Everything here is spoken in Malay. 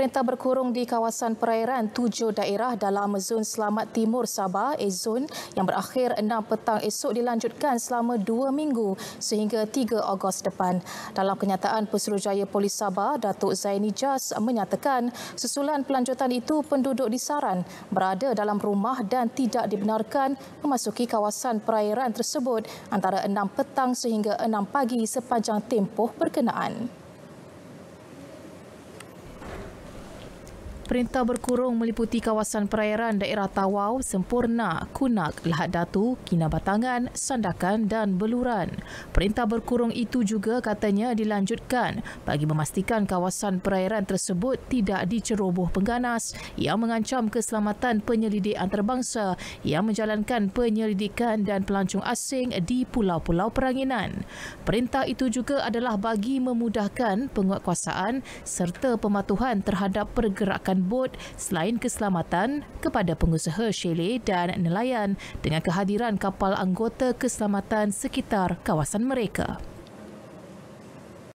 perintah berkurung di kawasan perairan tujuh daerah dalam zon selamat timur Sabah, (Zon) yang berakhir 6 petang esok dilanjutkan selama dua minggu sehingga 3 Ogos depan. Dalam kenyataan Pesuruhjaya Polis Sabah, Datuk Zaini Jas menyatakan susulan pelanjutan itu penduduk disaran berada dalam rumah dan tidak dibenarkan memasuki kawasan perairan tersebut antara 6 petang sehingga 6 pagi sepanjang tempoh berkenaan. perintah berkurung meliputi kawasan perairan daerah Tawau, Sempurna, Kunak, Lahat Datu, Kinabatangan, Sandakan dan Beluran. Perintah berkurung itu juga katanya dilanjutkan bagi memastikan kawasan perairan tersebut tidak diceroboh pengganas yang mengancam keselamatan penyelidik antarabangsa yang menjalankan penyelidikan dan pelancong asing di pulau-pulau peranginan. Perintah itu juga adalah bagi memudahkan penguatkuasaan serta pematuhan terhadap pergerakan bot selain keselamatan kepada pengusaha Shelley dan nelayan dengan kehadiran kapal anggota keselamatan sekitar kawasan mereka.